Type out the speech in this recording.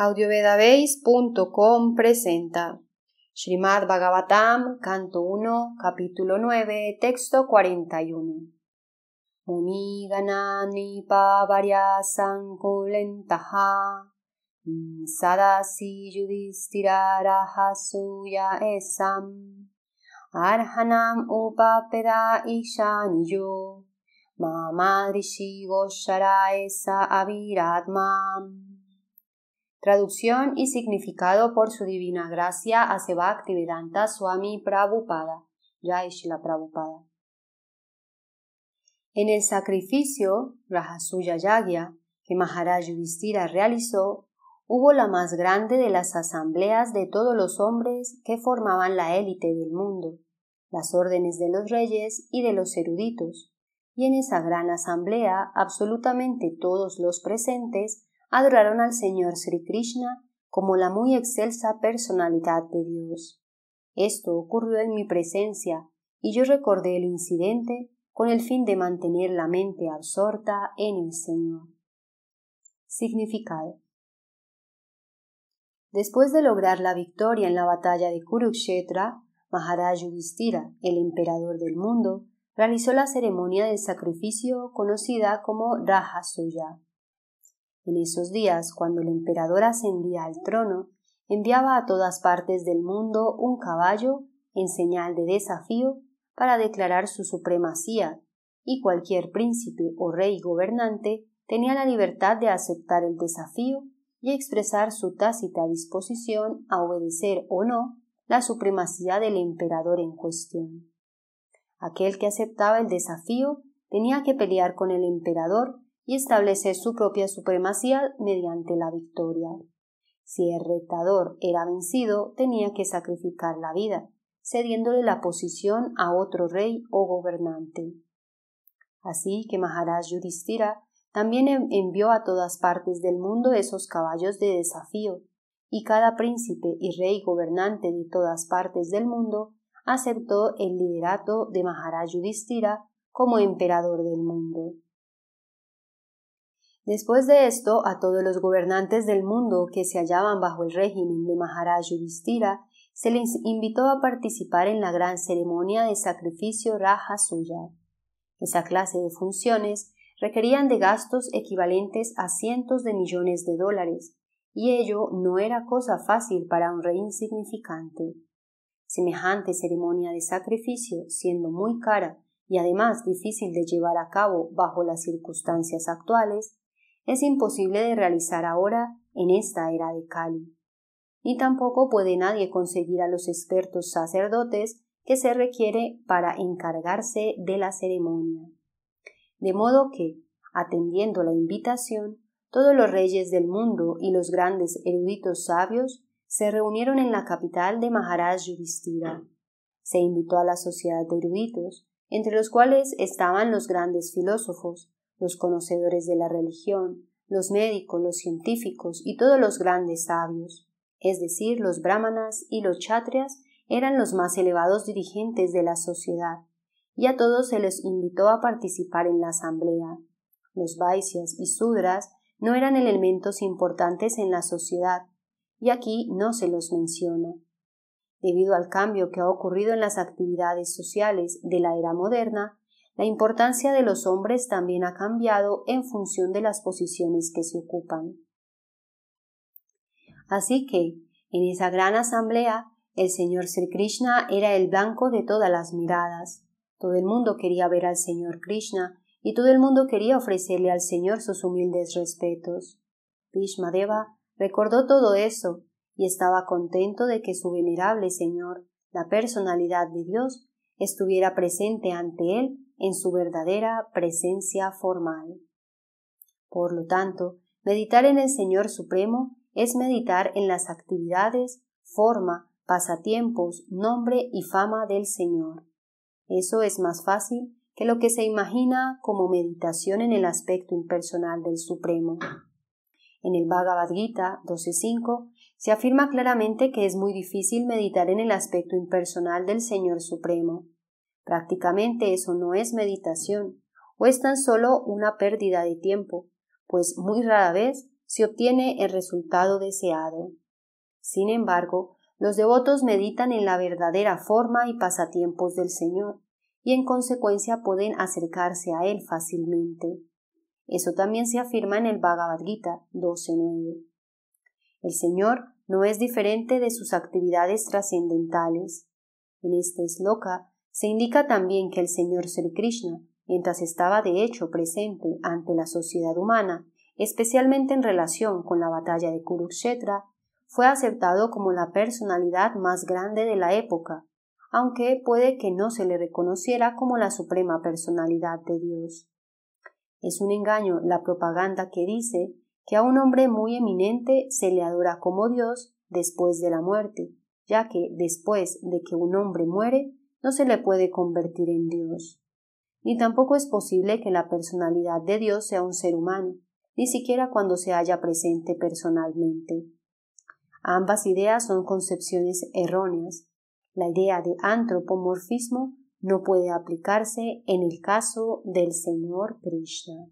audiovedabase.com presenta Srimad Bhagavatam, canto 1, capítulo 9, texto 41. Muniganani pavarya sankulentaha mm, sadasi suya esam arhanam upapeda Ishan yo mamadri shigoshara esa Traducción y significado por su divina gracia a Activedanta Swami Prabhupada, Yaishila Prabhupada. En el sacrificio Rajasuya Yagya que Maharaj Yudhishthira realizó, hubo la más grande de las asambleas de todos los hombres que formaban la élite del mundo, las órdenes de los reyes y de los eruditos, y en esa gran asamblea absolutamente todos los presentes adoraron al Señor Sri Krishna como la muy excelsa personalidad de Dios. Esto ocurrió en mi presencia y yo recordé el incidente con el fin de mantener la mente absorta en el Señor. Significado. Después de lograr la victoria en la batalla de Kurukshetra, Maharaj Yudhishthira, el emperador del mundo, realizó la ceremonia del sacrificio conocida como Raja Suya. En esos días, cuando el emperador ascendía al trono, enviaba a todas partes del mundo un caballo en señal de desafío para declarar su supremacía, y cualquier príncipe o rey gobernante tenía la libertad de aceptar el desafío y expresar su tácita disposición a obedecer o no la supremacía del emperador en cuestión. Aquel que aceptaba el desafío tenía que pelear con el emperador y establecer su propia supremacía mediante la victoria. Si el retador era vencido, tenía que sacrificar la vida, cediéndole la posición a otro rey o gobernante. Así que Maharaj Yudhishthira también envió a todas partes del mundo esos caballos de desafío, y cada príncipe y rey gobernante de todas partes del mundo aceptó el liderato de Maharaj Yudhishthira como emperador del mundo. Después de esto, a todos los gobernantes del mundo que se hallaban bajo el régimen de Maharaj Yudhishthira se les invitó a participar en la gran ceremonia de sacrificio Raja Suya. Esa clase de funciones requerían de gastos equivalentes a cientos de millones de dólares, y ello no era cosa fácil para un rey insignificante. Semejante ceremonia de sacrificio, siendo muy cara y además difícil de llevar a cabo bajo las circunstancias actuales, es imposible de realizar ahora en esta era de cali Ni tampoco puede nadie conseguir a los expertos sacerdotes que se requiere para encargarse de la ceremonia. De modo que, atendiendo la invitación, todos los reyes del mundo y los grandes eruditos sabios se reunieron en la capital de Maharaj Se invitó a la sociedad de eruditos, entre los cuales estaban los grandes filósofos, los conocedores de la religión, los médicos, los científicos y todos los grandes sabios, es decir, los brahmanas y los chatrias, eran los más elevados dirigentes de la sociedad, y a todos se les invitó a participar en la asamblea. Los vaisyas y sudras no eran elementos importantes en la sociedad, y aquí no se los menciona. Debido al cambio que ha ocurrido en las actividades sociales de la era moderna, la importancia de los hombres también ha cambiado en función de las posiciones que se ocupan. Así que, en esa gran asamblea, el señor Sri Krishna era el blanco de todas las miradas. Todo el mundo quería ver al señor Krishna y todo el mundo quería ofrecerle al señor sus humildes respetos. Deva recordó todo eso y estaba contento de que su venerable señor, la personalidad de Dios, estuviera presente ante Él en su verdadera presencia formal. Por lo tanto, meditar en el Señor Supremo es meditar en las actividades, forma, pasatiempos, nombre y fama del Señor. Eso es más fácil que lo que se imagina como meditación en el aspecto impersonal del Supremo. En el Bhagavad Gita 12.5 se afirma claramente que es muy difícil meditar en el aspecto impersonal del Señor Supremo. Prácticamente eso no es meditación, o es tan solo una pérdida de tiempo, pues muy rara vez se obtiene el resultado deseado. Sin embargo, los devotos meditan en la verdadera forma y pasatiempos del Señor, y en consecuencia pueden acercarse a Él fácilmente. Eso también se afirma en el Bhagavad Gita 12.9. El Señor no es diferente de sus actividades trascendentales. En este sloka se indica también que el Señor Sri Krishna, mientras estaba de hecho presente ante la sociedad humana, especialmente en relación con la batalla de Kurukshetra, fue aceptado como la personalidad más grande de la época, aunque puede que no se le reconociera como la suprema personalidad de Dios. Es un engaño la propaganda que dice que a un hombre muy eminente se le adora como Dios después de la muerte, ya que después de que un hombre muere, no se le puede convertir en Dios. Ni tampoco es posible que la personalidad de Dios sea un ser humano, ni siquiera cuando se halla presente personalmente. Ambas ideas son concepciones erróneas. La idea de antropomorfismo no puede aplicarse en el caso del Señor Krishna.